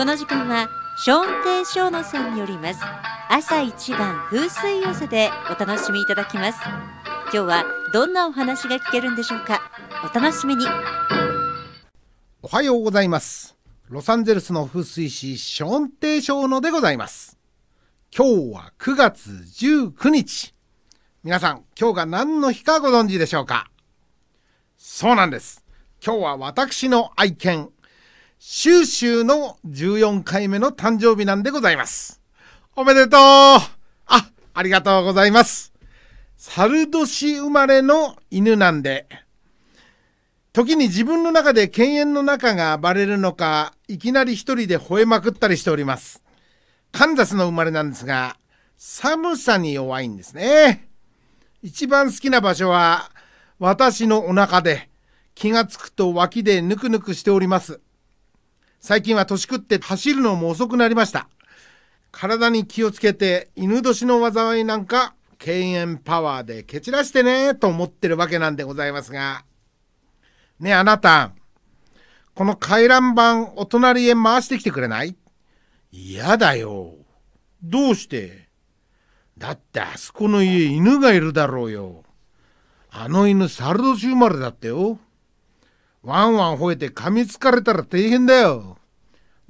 この時間はショーンテイ亭翔野さんによります朝一番風水寄せでお楽しみいただきます今日はどんなお話が聞けるんでしょうかお楽しみにおはようございますロサンゼルスの風水師ショーンテイショー野でございます今日は9月19日皆さん今日が何の日かご存知でしょうかそうなんです今日は私の愛犬収集の14回目の誕生日なんでございます。おめでとうあ、ありがとうございます。猿年生まれの犬なんで、時に自分の中で犬猿の中が暴れるのか、いきなり一人で吠えまくったりしております。カンザスの生まれなんですが、寒さに弱いんですね。一番好きな場所は、私のお腹で、気がつくと脇でぬくぬくしております。最近は年食って走るのも遅くなりました。体に気をつけて犬年の災いなんか敬遠パワーで蹴散らしてねと思ってるわけなんでございますが。ねえあなた、この回覧板お隣へ回してきてくれない嫌だよ。どうしてだってあそこの家犬がいるだろうよ。あの犬サルドシュ生まれだってよ。ワンワン吠えて噛みつかれたら大変だよ。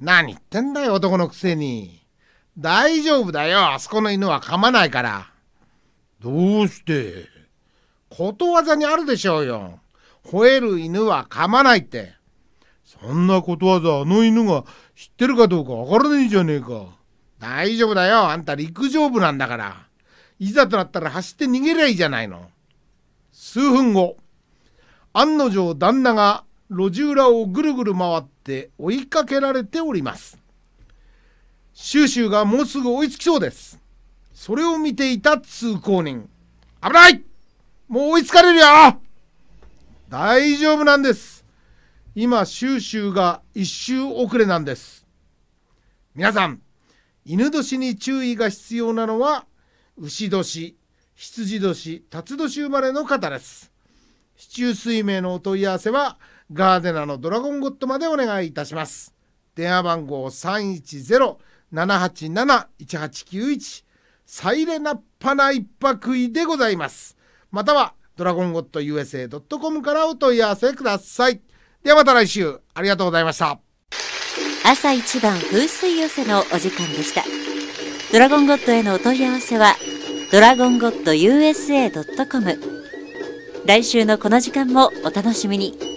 何言ってんだよ、男のくせに。大丈夫だよ、あそこの犬は噛まないから。どうしてことわざにあるでしょうよ。吠える犬は噛まないって。そんなことわざあの犬が知ってるかどうかわからねえじゃねえか。大丈夫だよ、あんた陸上部なんだから。いざとなったら走って逃げりゃいいじゃないの。数分後。案の定旦那が路地裏をぐるぐる回って追いかけられております。収集がもうすぐ追いつきそうです。それを見ていた通行人。危ないもう追いつかれるよ大丈夫なんです。今、収集が一周遅れなんです。皆さん、犬年に注意が必要なのは、牛年、羊年、辰年生まれの方です。市中水明のお問い合わせはガーデナーのドラゴンゴッドまでお願いいたします電話番号310-787-1891サイレナッパな一泊いでございますまたはドラゴンゴッド USA.com からお問い合わせくださいではまた来週ありがとうございました朝一番風水寄せのお時間でしたドラゴンゴッドへのお問い合わせはドラゴンゴッド USA.com 来週のこの時間もお楽しみに。